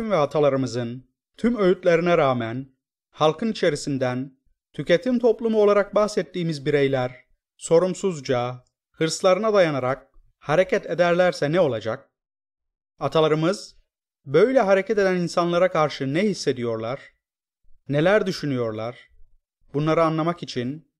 akım ve atalarımızın tüm öğütlerine rağmen halkın içerisinden tüketim toplumu olarak bahsettiğimiz bireyler sorumsuzca, hırslarına dayanarak hareket ederlerse ne olacak? Atalarımız böyle hareket eden insanlara karşı ne hissediyorlar? Neler düşünüyorlar? Bunları anlamak için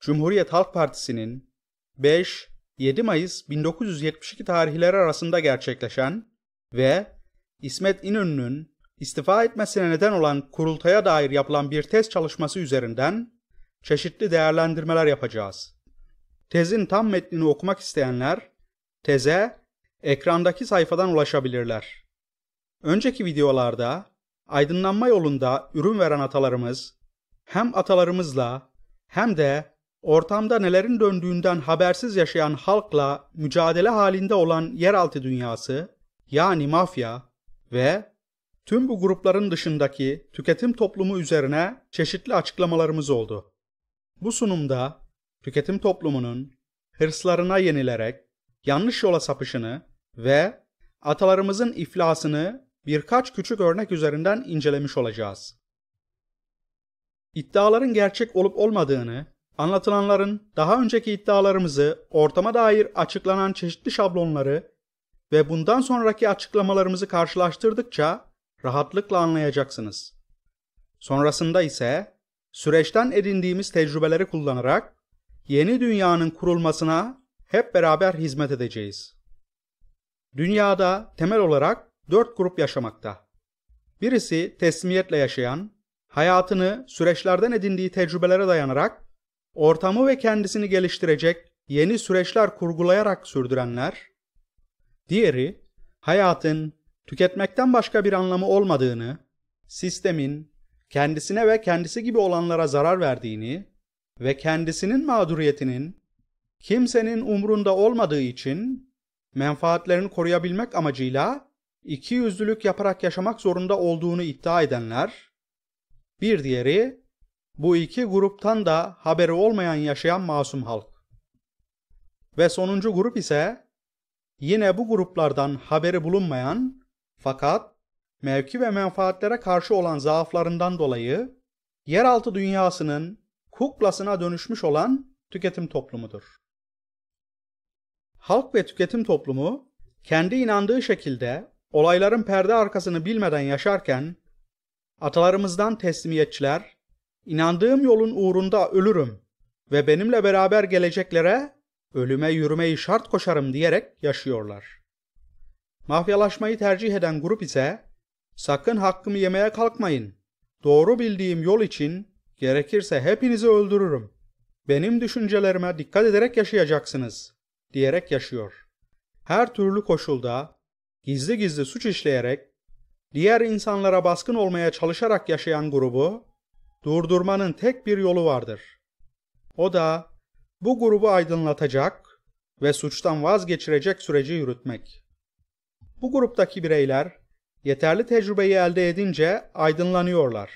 Cumhuriyet Halk Partisi'nin 5-7 Mayıs 1972 tarihleri arasında gerçekleşen ve İsmet İnönü'nün istifa etmesine neden olan kurultaya dair yapılan bir test çalışması üzerinden çeşitli değerlendirmeler yapacağız. Tezin tam metnini okumak isteyenler teze ekrandaki sayfadan ulaşabilirler. Önceki videolarda aydınlanma yolunda ürün veren atalarımız hem atalarımızla hem de ortamda nelerin döndüğünden habersiz yaşayan halkla mücadele halinde olan yeraltı dünyası yani mafya ve tüm bu grupların dışındaki tüketim toplumu üzerine çeşitli açıklamalarımız oldu. Bu sunumda tüketim toplumunun hırslarına yenilerek yanlış yola sapışını ve atalarımızın iflasını birkaç küçük örnek üzerinden incelemiş olacağız. İddiaların gerçek olup olmadığını, anlatılanların daha önceki iddialarımızı, ortama dair açıklanan çeşitli şablonları ve bundan sonraki açıklamalarımızı karşılaştırdıkça rahatlıkla anlayacaksınız. Sonrasında ise süreçten edindiğimiz tecrübeleri kullanarak yeni dünyanın kurulmasına hep beraber hizmet edeceğiz. Dünyada temel olarak dört grup yaşamakta. Birisi teslimiyetle yaşayan, hayatını süreçlerden edindiği tecrübelere dayanarak ortamı ve kendisini geliştirecek yeni süreçler kurgulayarak sürdürenler, Diğeri hayatın tüketmekten başka bir anlamı olmadığını, sistemin kendisine ve kendisi gibi olanlara zarar verdiğini ve kendisinin mağduriyetinin kimsenin umrunda olmadığı için menfaatlerini koruyabilmek amacıyla iki yüzlülük yaparak yaşamak zorunda olduğunu iddia edenler, bir diğeri bu iki gruptan da haberi olmayan yaşayan masum halk. Ve sonuncu grup ise Yine bu gruplardan haberi bulunmayan fakat mevki ve menfaatlere karşı olan zaaflarından dolayı yeraltı dünyasının kuklasına dönüşmüş olan tüketim toplumudur. Halk ve tüketim toplumu kendi inandığı şekilde olayların perde arkasını bilmeden yaşarken atalarımızdan teslimiyetçiler inandığım yolun uğrunda ölürüm ve benimle beraber geleceklere ölüme yürümeyi şart koşarım diyerek yaşıyorlar. Mafyalaşmayı tercih eden grup ise sakın hakkımı yemeye kalkmayın. Doğru bildiğim yol için gerekirse hepinizi öldürürüm. Benim düşüncelerime dikkat ederek yaşayacaksınız diyerek yaşıyor. Her türlü koşulda gizli gizli suç işleyerek diğer insanlara baskın olmaya çalışarak yaşayan grubu durdurmanın tek bir yolu vardır. O da bu grubu aydınlatacak ve suçtan vazgeçirecek süreci yürütmek. Bu gruptaki bireyler yeterli tecrübeyi elde edince aydınlanıyorlar.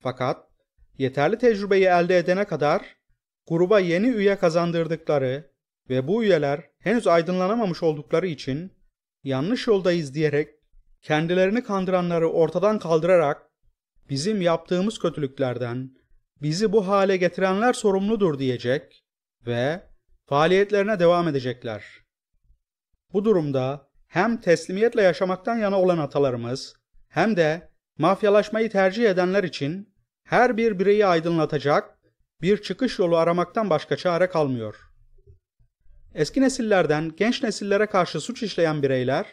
Fakat yeterli tecrübeyi elde edene kadar gruba yeni üye kazandırdıkları ve bu üyeler henüz aydınlanamamış oldukları için yanlış yoldayız diyerek kendilerini kandıranları ortadan kaldırarak bizim yaptığımız kötülüklerden bizi bu hale getirenler sorumludur diyecek ve faaliyetlerine devam edecekler. Bu durumda hem teslimiyetle yaşamaktan yana olan atalarımız hem de mafyalaşmayı tercih edenler için her bir bireyi aydınlatacak bir çıkış yolu aramaktan başka çare kalmıyor. Eski nesillerden genç nesillere karşı suç işleyen bireyler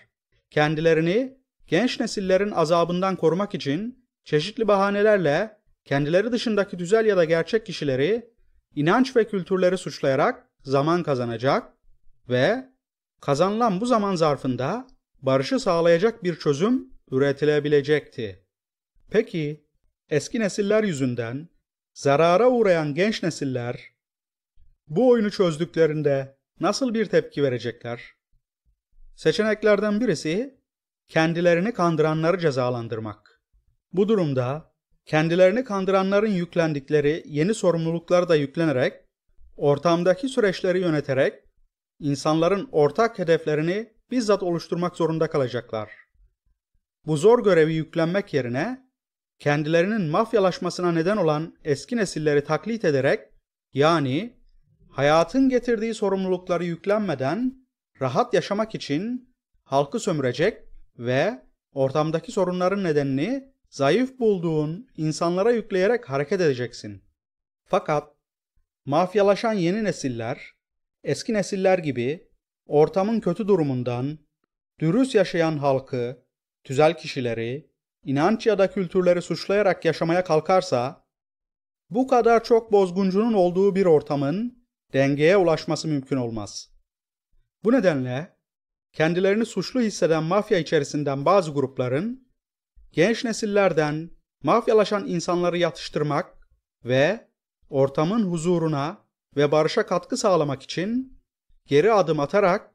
kendilerini genç nesillerin azabından korumak için çeşitli bahanelerle kendileri dışındaki düzel ya da gerçek kişileri inanç ve kültürleri suçlayarak zaman kazanacak ve kazanılan bu zaman zarfında barışı sağlayacak bir çözüm üretilebilecekti. Peki eski nesiller yüzünden zarara uğrayan genç nesiller bu oyunu çözdüklerinde nasıl bir tepki verecekler? Seçeneklerden birisi kendilerini kandıranları cezalandırmak. Bu durumda kendilerini kandıranların yüklendikleri yeni sorumluluklar da yüklenerek, ortamdaki süreçleri yöneterek, insanların ortak hedeflerini bizzat oluşturmak zorunda kalacaklar. Bu zor görevi yüklenmek yerine, kendilerinin mafyalaşmasına neden olan eski nesilleri taklit ederek, yani hayatın getirdiği sorumlulukları yüklenmeden rahat yaşamak için halkı sömürecek ve ortamdaki sorunların nedenini zayıf bulduğun insanlara yükleyerek hareket edeceksin. Fakat mafyalaşan yeni nesiller eski nesiller gibi ortamın kötü durumundan dürüst yaşayan halkı, tüzel kişileri, inanç ya da kültürleri suçlayarak yaşamaya kalkarsa bu kadar çok bozguncunun olduğu bir ortamın dengeye ulaşması mümkün olmaz. Bu nedenle kendilerini suçlu hisseden mafya içerisinden bazı grupların genç nesillerden mafyalaşan insanları yatıştırmak ve ortamın huzuruna ve barışa katkı sağlamak için geri adım atarak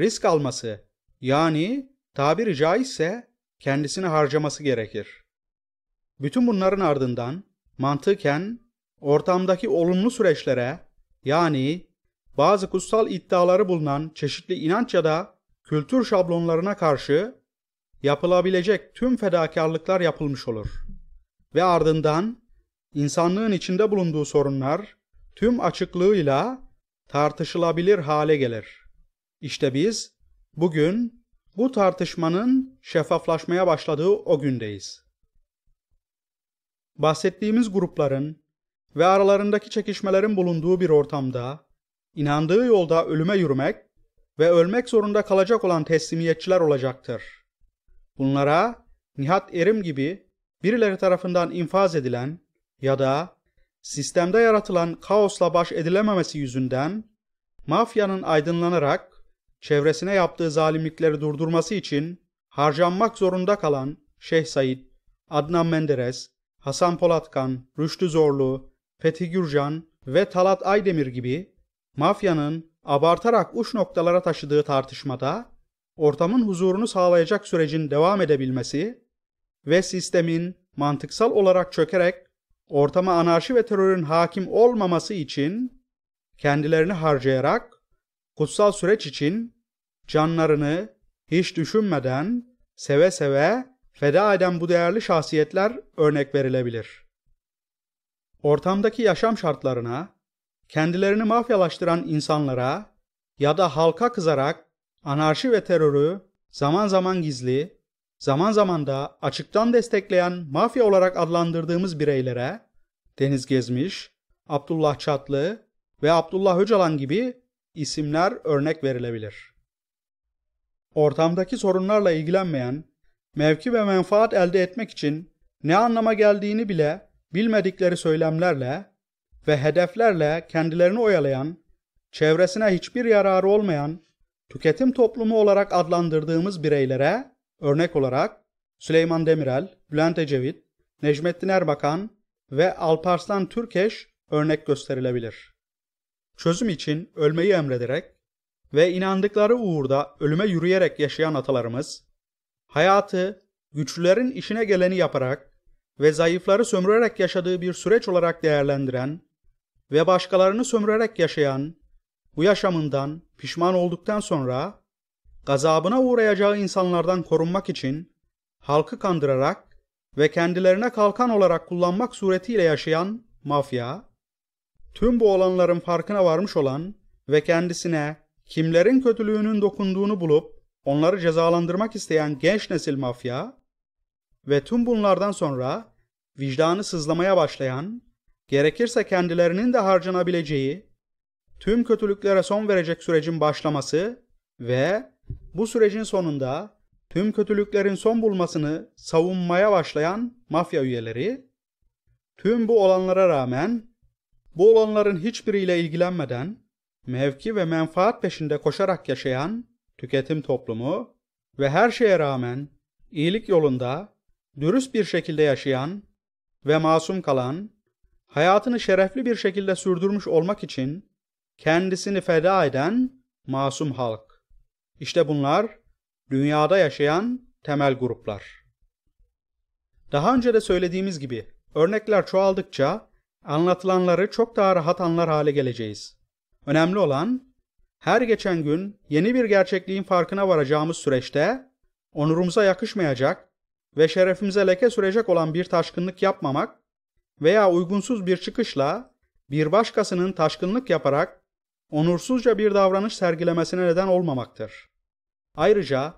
risk alması yani tabiri caizse kendisini harcaması gerekir. Bütün bunların ardından mantıken ortamdaki olumlu süreçlere yani bazı kutsal iddiaları bulunan çeşitli inanç ya da kültür şablonlarına karşı yapılabilecek tüm fedakarlıklar yapılmış olur. Ve ardından insanlığın içinde bulunduğu sorunlar tüm açıklığıyla tartışılabilir hale gelir. İşte biz bugün bu tartışmanın şeffaflaşmaya başladığı o gündeyiz. Bahsettiğimiz grupların ve aralarındaki çekişmelerin bulunduğu bir ortamda inandığı yolda ölüme yürümek ve ölmek zorunda kalacak olan teslimiyetçiler olacaktır. Bunlara Nihat Erim gibi birileri tarafından infaz edilen ya da sistemde yaratılan kaosla baş edilememesi yüzünden mafyanın aydınlanarak çevresine yaptığı zalimlikleri durdurması için harcanmak zorunda kalan Şeyh Said, Adnan Menderes, Hasan Polatkan, Rüştü Zorlu, Fethi Gürcan ve Talat Aydemir gibi mafyanın abartarak uç noktalara taşıdığı tartışmada ortamın huzurunu sağlayacak sürecin devam edebilmesi ve sistemin mantıksal olarak çökerek ortama anarşi ve terörün hakim olmaması için kendilerini harcayarak kutsal süreç için canlarını hiç düşünmeden seve seve feda eden bu değerli şahsiyetler örnek verilebilir. Ortamdaki yaşam şartlarına, kendilerini mafyalaştıran insanlara ya da halka kızarak anarşi ve terörü zaman zaman gizli, zaman zaman da açıktan destekleyen mafya olarak adlandırdığımız bireylere Deniz Gezmiş, Abdullah Çatlı ve Abdullah Öcalan gibi isimler örnek verilebilir. Ortamdaki sorunlarla ilgilenmeyen, mevki ve menfaat elde etmek için ne anlama geldiğini bile bilmedikleri söylemlerle ve hedeflerle kendilerini oyalayan, çevresine hiçbir yararı olmayan tüketim toplumu olarak adlandırdığımız bireylere örnek olarak Süleyman Demirel, Bülent Ecevit, Necmettin Erbakan ve Alparslan Türkeş örnek gösterilebilir. Çözüm için ölmeyi emrederek ve inandıkları uğurda ölüme yürüyerek yaşayan atalarımız, hayatı güçlülerin işine geleni yaparak ve zayıfları sömürerek yaşadığı bir süreç olarak değerlendiren ve başkalarını sömürerek yaşayan bu yaşamından pişman olduktan sonra gazabına uğrayacağı insanlardan korunmak için halkı kandırarak ve kendilerine kalkan olarak kullanmak suretiyle yaşayan mafya, tüm bu olanların farkına varmış olan ve kendisine kimlerin kötülüğünün dokunduğunu bulup onları cezalandırmak isteyen genç nesil mafya ve tüm bunlardan sonra vicdanı sızlamaya başlayan, gerekirse kendilerinin de harcanabileceği tüm kötülüklere son verecek sürecin başlaması ve bu sürecin sonunda tüm kötülüklerin son bulmasını savunmaya başlayan mafya üyeleri, tüm bu olanlara rağmen bu olanların hiçbiriyle ilgilenmeden mevki ve menfaat peşinde koşarak yaşayan tüketim toplumu ve her şeye rağmen iyilik yolunda dürüst bir şekilde yaşayan ve masum kalan, hayatını şerefli bir şekilde sürdürmüş olmak için kendisini feda eden masum halk. İşte bunlar dünyada yaşayan temel gruplar. Daha önce de söylediğimiz gibi örnekler çoğaldıkça anlatılanları çok daha rahat anlar hale geleceğiz. Önemli olan her geçen gün yeni bir gerçekliğin farkına varacağımız süreçte onurumuza yakışmayacak ve şerefimize leke sürecek olan bir taşkınlık yapmamak veya uygunsuz bir çıkışla bir başkasının taşkınlık yaparak onursuzca bir davranış sergilemesine neden olmamaktır. Ayrıca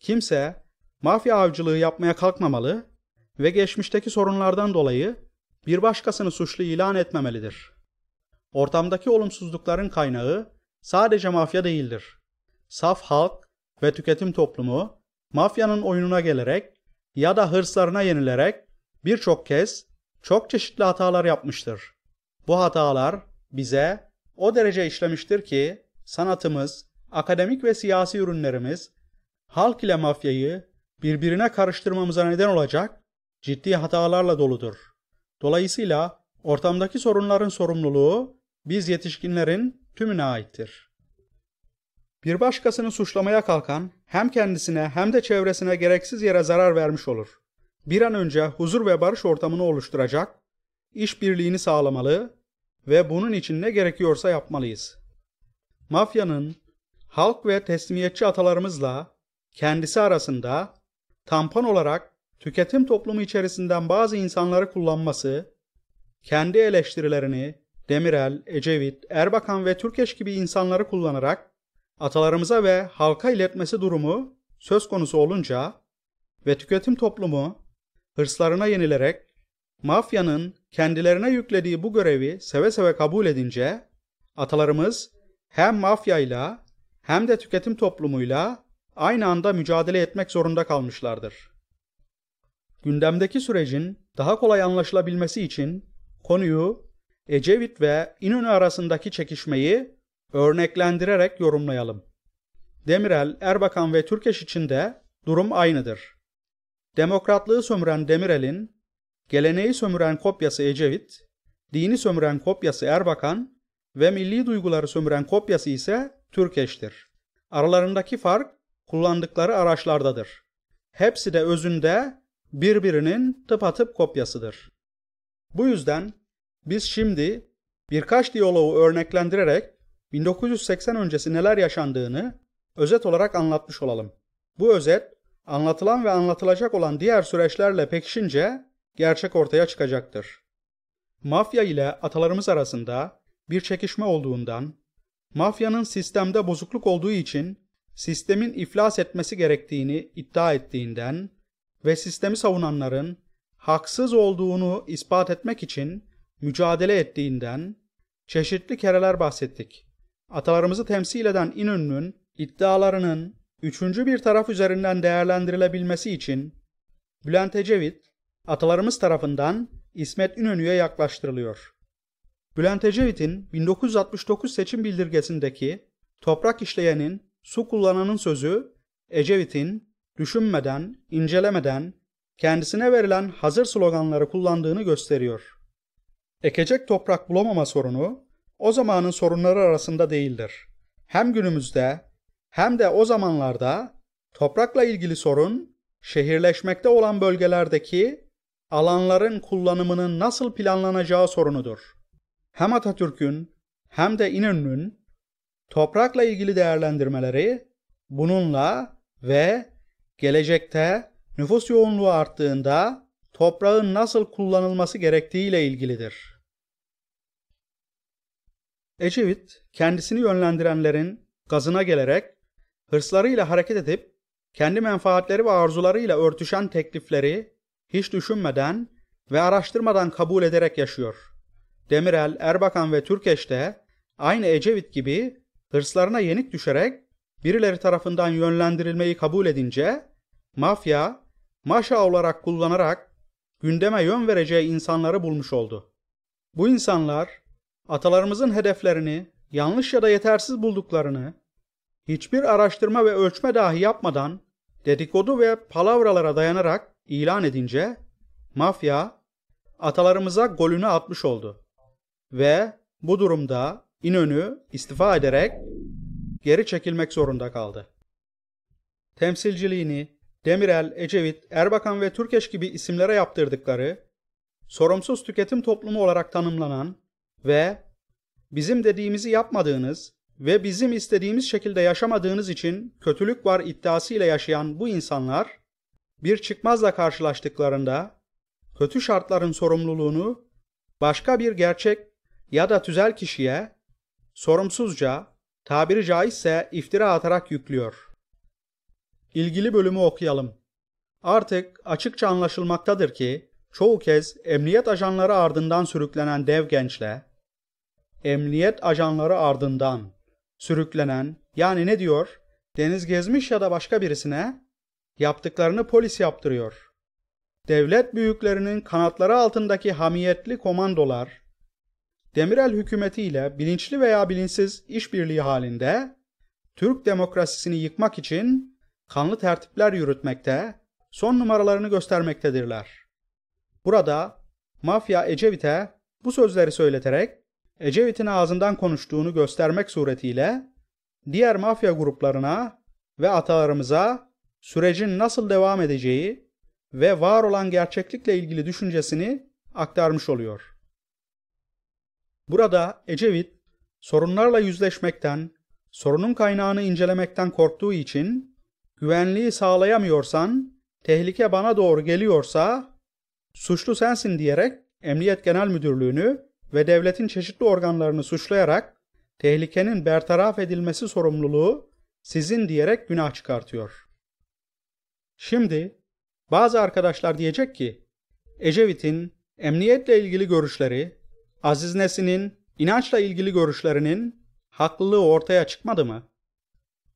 kimse mafya avcılığı yapmaya kalkmamalı ve geçmişteki sorunlardan dolayı bir başkasını suçlu ilan etmemelidir. Ortamdaki olumsuzlukların kaynağı sadece mafya değildir. Saf halk ve tüketim toplumu mafyanın oyununa gelerek ya da hırslarına yenilerek birçok kez çok çeşitli hatalar yapmıştır. Bu hatalar bize o derece işlemiştir ki sanatımız, akademik ve siyasi ürünlerimiz halk ile mafyayı birbirine karıştırmamıza neden olacak ciddi hatalarla doludur. Dolayısıyla ortamdaki sorunların sorumluluğu biz yetişkinlerin tümüne aittir. Bir başkasını suçlamaya kalkan hem kendisine hem de çevresine gereksiz yere zarar vermiş olur. Bir an önce huzur ve barış ortamını oluşturacak, işbirliğini sağlamalı, ve bunun için ne gerekiyorsa yapmalıyız. Mafyanın halk ve teslimiyetçi atalarımızla kendisi arasında tampon olarak tüketim toplumu içerisinden bazı insanları kullanması, kendi eleştirilerini Demirel, Ecevit, Erbakan ve Türkeş gibi insanları kullanarak atalarımıza ve halka iletmesi durumu söz konusu olunca ve tüketim toplumu hırslarına yenilerek mafyanın kendilerine yüklediği bu görevi seve seve kabul edince atalarımız hem mafyayla hem de tüketim toplumuyla aynı anda mücadele etmek zorunda kalmışlardır. Gündemdeki sürecin daha kolay anlaşılabilmesi için konuyu Ecevit ve İnönü arasındaki çekişmeyi örneklendirerek yorumlayalım. Demirel, Erbakan ve Türkeş için de durum aynıdır. Demokratlığı sömüren Demirel'in geleneği sömüren kopyası Ecevit, dini sömüren kopyası Erbakan ve milli duyguları sömüren kopyası ise Türkeş'tir. Aralarındaki fark kullandıkları araçlardadır. Hepsi de özünde birbirinin tıpatıp kopyasıdır. Bu yüzden biz şimdi birkaç diyaloğu örneklendirerek 1980 öncesi neler yaşandığını özet olarak anlatmış olalım. Bu özet anlatılan ve anlatılacak olan diğer süreçlerle pekişince gerçek ortaya çıkacaktır. Mafya ile atalarımız arasında bir çekişme olduğundan, mafyanın sistemde bozukluk olduğu için sistemin iflas etmesi gerektiğini iddia ettiğinden ve sistemi savunanların haksız olduğunu ispat etmek için mücadele ettiğinden çeşitli kereler bahsettik. Atalarımızı temsil eden İnönü'nün iddialarının üçüncü bir taraf üzerinden değerlendirilebilmesi için Bülent Ecevit atalarımız tarafından İsmet İnönü'ye yaklaştırılıyor. Bülent Ecevit'in 1969 seçim bildirgesindeki toprak işleyenin, su kullananın sözü Ecevit'in düşünmeden, incelemeden kendisine verilen hazır sloganları kullandığını gösteriyor. Ekecek toprak bulamama sorunu o zamanın sorunları arasında değildir. Hem günümüzde hem de o zamanlarda toprakla ilgili sorun şehirleşmekte olan bölgelerdeki alanların kullanımının nasıl planlanacağı sorunudur. Hem Atatürk'ün hem de İnönü'nün toprakla ilgili değerlendirmeleri bununla ve gelecekte nüfus yoğunluğu arttığında toprağın nasıl kullanılması gerektiğiyle ilgilidir. Ecevit kendisini yönlendirenlerin gazına gelerek hırslarıyla hareket edip kendi menfaatleri ve arzularıyla örtüşen teklifleri hiç düşünmeden ve araştırmadan kabul ederek yaşıyor. Demirel, Erbakan ve Türkeş de aynı Ecevit gibi hırslarına yenik düşerek birileri tarafından yönlendirilmeyi kabul edince mafya maşa olarak kullanarak gündeme yön vereceği insanları bulmuş oldu. Bu insanlar atalarımızın hedeflerini yanlış ya da yetersiz bulduklarını hiçbir araştırma ve ölçme dahi yapmadan dedikodu ve palavralara dayanarak ilan edince mafya atalarımıza golünü atmış oldu. Ve bu durumda İnönü istifa ederek geri çekilmek zorunda kaldı. Temsilciliğini Demirel, Ecevit, Erbakan ve Türkeş gibi isimlere yaptırdıkları sorumsuz tüketim toplumu olarak tanımlanan ve bizim dediğimizi yapmadığınız ve bizim istediğimiz şekilde yaşamadığınız için kötülük var iddiasıyla yaşayan bu insanlar bir çıkmazla karşılaştıklarında kötü şartların sorumluluğunu başka bir gerçek ya da tüzel kişiye sorumsuzca, tabiri caizse iftira atarak yüklüyor. İlgili bölümü okuyalım. Artık açıkça anlaşılmaktadır ki çoğu kez emniyet ajanları ardından sürüklenen dev gençle emniyet ajanları ardından sürüklenen yani ne diyor? Deniz gezmiş ya da başka birisine yaptıklarını polis yaptırıyor. Devlet büyüklerinin kanatları altındaki hamiyetli komandolar, Demirel hükümetiyle bilinçli veya bilinçsiz işbirliği halinde Türk demokrasisini yıkmak için kanlı tertipler yürütmekte, son numaralarını göstermektedirler. Burada mafya Ecevit'e bu sözleri söyleterek Ecevit'in ağzından konuştuğunu göstermek suretiyle diğer mafya gruplarına ve atalarımıza sürecin nasıl devam edeceği ve var olan gerçeklikle ilgili düşüncesini aktarmış oluyor. Burada Ecevit sorunlarla yüzleşmekten, sorunun kaynağını incelemekten korktuğu için güvenliği sağlayamıyorsan, tehlike bana doğru geliyorsa suçlu sensin diyerek Emniyet Genel Müdürlüğü'nü ve devletin çeşitli organlarını suçlayarak tehlikenin bertaraf edilmesi sorumluluğu sizin diyerek günah çıkartıyor. Şimdi bazı arkadaşlar diyecek ki Ecevit'in emniyetle ilgili görüşleri, Aziz Nesin'in inançla ilgili görüşlerinin haklılığı ortaya çıkmadı mı?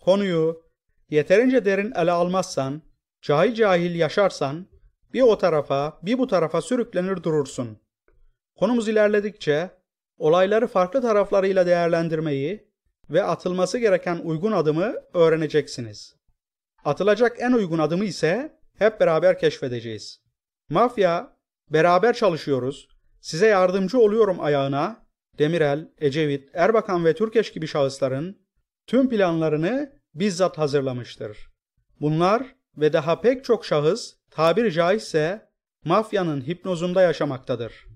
Konuyu yeterince derin ele almazsan, cahil cahil yaşarsan bir o tarafa bir bu tarafa sürüklenir durursun. Konumuz ilerledikçe olayları farklı taraflarıyla değerlendirmeyi ve atılması gereken uygun adımı öğreneceksiniz.'' Atılacak en uygun adımı ise hep beraber keşfedeceğiz. Mafya, beraber çalışıyoruz, size yardımcı oluyorum ayağına, Demirel, Ecevit, Erbakan ve Türkeş gibi şahısların tüm planlarını bizzat hazırlamıştır. Bunlar ve daha pek çok şahıs tabir caizse mafyanın hipnozunda yaşamaktadır.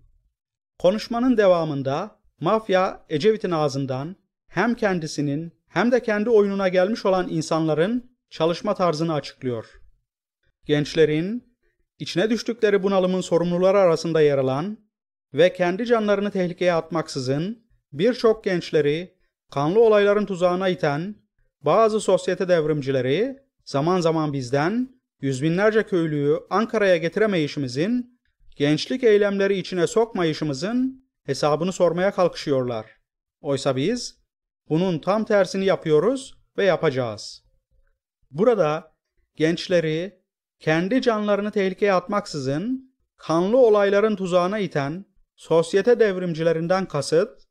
Konuşmanın devamında mafya Ecevit'in ağzından hem kendisinin hem de kendi oyununa gelmiş olan insanların çalışma tarzını açıklıyor. Gençlerin içine düştükleri bunalımın sorumluları arasında yer alan ve kendi canlarını tehlikeye atmaksızın birçok gençleri kanlı olayların tuzağına iten bazı sosyete devrimcileri zaman zaman bizden yüz binlerce köylüyü Ankara'ya getiremeyişimizin, gençlik eylemleri içine sokmayışımızın hesabını sormaya kalkışıyorlar. Oysa biz bunun tam tersini yapıyoruz ve yapacağız. Burada gençleri kendi canlarını tehlikeye atmaksızın kanlı olayların tuzağına iten sosyete devrimcilerinden kasıt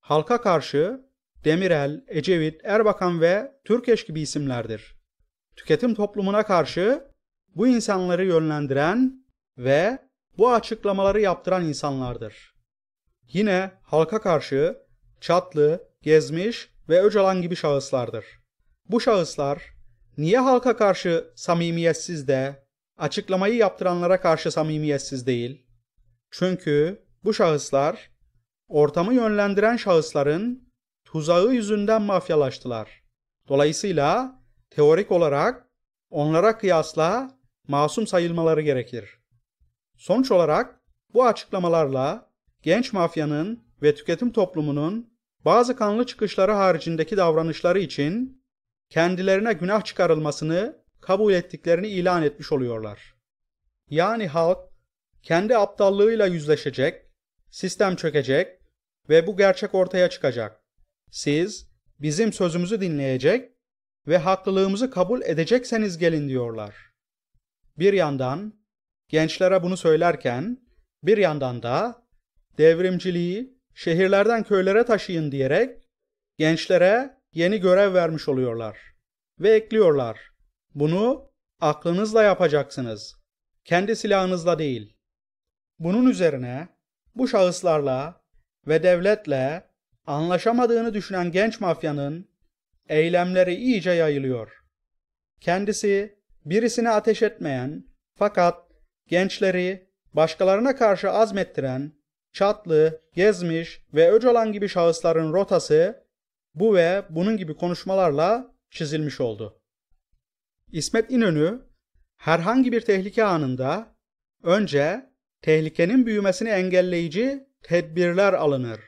halka karşı Demirel, Ecevit, Erbakan ve Türkeş gibi isimlerdir. Tüketim toplumuna karşı bu insanları yönlendiren ve bu açıklamaları yaptıran insanlardır. Yine halka karşı Çatlı, Gezmiş ve Öcalan gibi şahıslardır. Bu şahıslar niye halka karşı samimiyetsiz de açıklamayı yaptıranlara karşı samimiyetsiz değil? Çünkü bu şahıslar ortamı yönlendiren şahısların tuzağı yüzünden mafyalaştılar. Dolayısıyla teorik olarak onlara kıyasla masum sayılmaları gerekir. Sonuç olarak bu açıklamalarla genç mafyanın ve tüketim toplumunun bazı kanlı çıkışları haricindeki davranışları için kendilerine günah çıkarılmasını kabul ettiklerini ilan etmiş oluyorlar. Yani halk kendi aptallığıyla yüzleşecek, sistem çökecek ve bu gerçek ortaya çıkacak. Siz bizim sözümüzü dinleyecek ve haklılığımızı kabul edecekseniz gelin diyorlar. Bir yandan gençlere bunu söylerken bir yandan da devrimciliği şehirlerden köylere taşıyın diyerek gençlere yeni görev vermiş oluyorlar. Ve ekliyorlar. Bunu aklınızla yapacaksınız. Kendi silahınızla değil. Bunun üzerine bu şahıslarla ve devletle anlaşamadığını düşünen genç mafyanın eylemleri iyice yayılıyor. Kendisi birisini ateş etmeyen fakat gençleri başkalarına karşı azmettiren Çatlı, Gezmiş ve Öcalan gibi şahısların rotası bu ve bunun gibi konuşmalarla çizilmiş oldu. İsmet İnönü herhangi bir tehlike anında önce tehlikenin büyümesini engelleyici tedbirler alınır.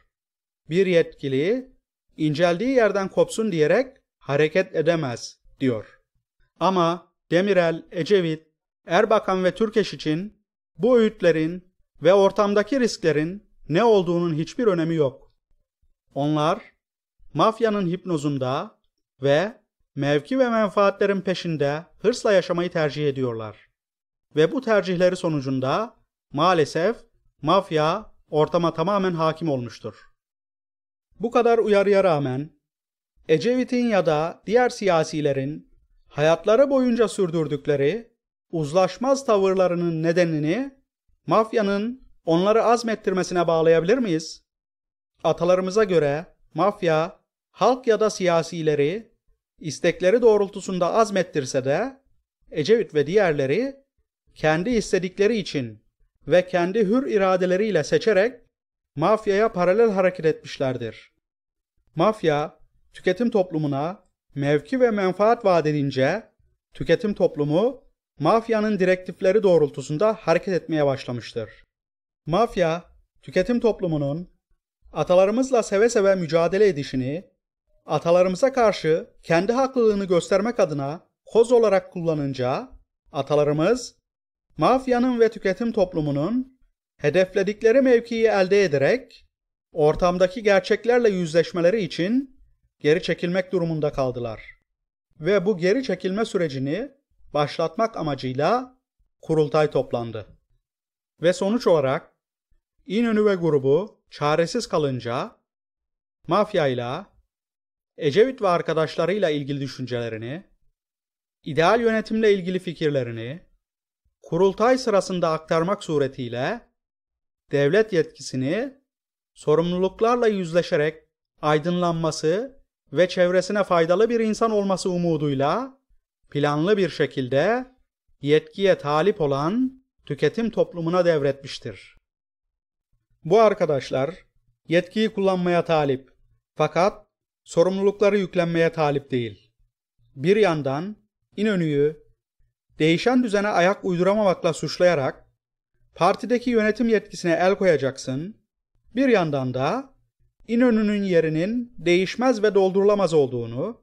Bir yetkili inceldiği yerden kopsun diyerek hareket edemez diyor. Ama Demirel, Ecevit, Erbakan ve Türkeş için bu öğütlerin ve ortamdaki risklerin ne olduğunun hiçbir önemi yok. Onlar mafyanın hipnozunda ve mevki ve menfaatlerin peşinde hırsla yaşamayı tercih ediyorlar. Ve bu tercihleri sonucunda maalesef mafya ortama tamamen hakim olmuştur. Bu kadar uyarıya rağmen Ecevit'in ya da diğer siyasilerin hayatları boyunca sürdürdükleri uzlaşmaz tavırlarının nedenini mafyanın onları azmettirmesine bağlayabilir miyiz? Atalarımıza göre mafya halk ya da siyasileri istekleri doğrultusunda azmettirse de Ecevit ve diğerleri kendi istedikleri için ve kendi hür iradeleriyle seçerek mafyaya paralel hareket etmişlerdir. Mafya tüketim toplumuna mevki ve menfaat vaat edince tüketim toplumu mafyanın direktifleri doğrultusunda hareket etmeye başlamıştır. Mafya tüketim toplumunun atalarımızla seve seve mücadele edişini atalarımıza karşı kendi haklılığını göstermek adına koz olarak kullanınca atalarımız mafyanın ve tüketim toplumunun hedefledikleri mevkiyi elde ederek ortamdaki gerçeklerle yüzleşmeleri için geri çekilmek durumunda kaldılar. Ve bu geri çekilme sürecini başlatmak amacıyla kurultay toplandı. Ve sonuç olarak İnönü ve grubu çaresiz kalınca mafyayla Ecevit ve arkadaşlarıyla ilgili düşüncelerini, ideal yönetimle ilgili fikirlerini kurultay sırasında aktarmak suretiyle devlet yetkisini sorumluluklarla yüzleşerek aydınlanması ve çevresine faydalı bir insan olması umuduyla planlı bir şekilde yetkiye talip olan tüketim toplumuna devretmiştir. Bu arkadaşlar yetkiyi kullanmaya talip fakat sorumlulukları yüklenmeye talip değil. Bir yandan İnönü'yü değişen düzene ayak uyduramamakla suçlayarak partideki yönetim yetkisine el koyacaksın, bir yandan da İnönü'nün yerinin değişmez ve doldurulamaz olduğunu,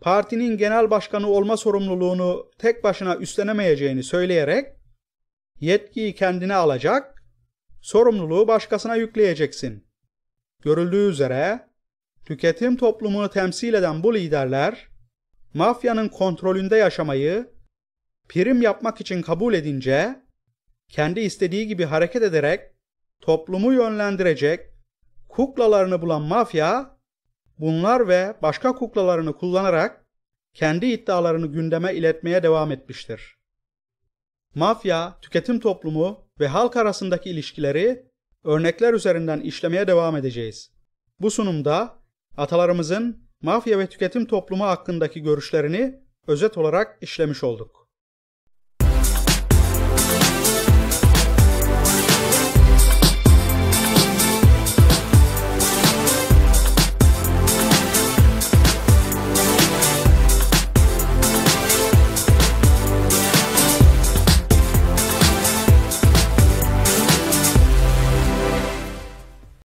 partinin genel başkanı olma sorumluluğunu tek başına üstlenemeyeceğini söyleyerek yetkiyi kendine alacak, sorumluluğu başkasına yükleyeceksin. Görüldüğü üzere Tüketim toplumunu temsil eden bu liderler, mafyanın kontrolünde yaşamayı prim yapmak için kabul edince, kendi istediği gibi hareket ederek toplumu yönlendirecek kuklalarını bulan mafya, bunlar ve başka kuklalarını kullanarak kendi iddialarını gündeme iletmeye devam etmiştir. Mafya, tüketim toplumu ve halk arasındaki ilişkileri örnekler üzerinden işlemeye devam edeceğiz. Bu sunumda atalarımızın mafya ve tüketim toplumu hakkındaki görüşlerini özet olarak işlemiş olduk.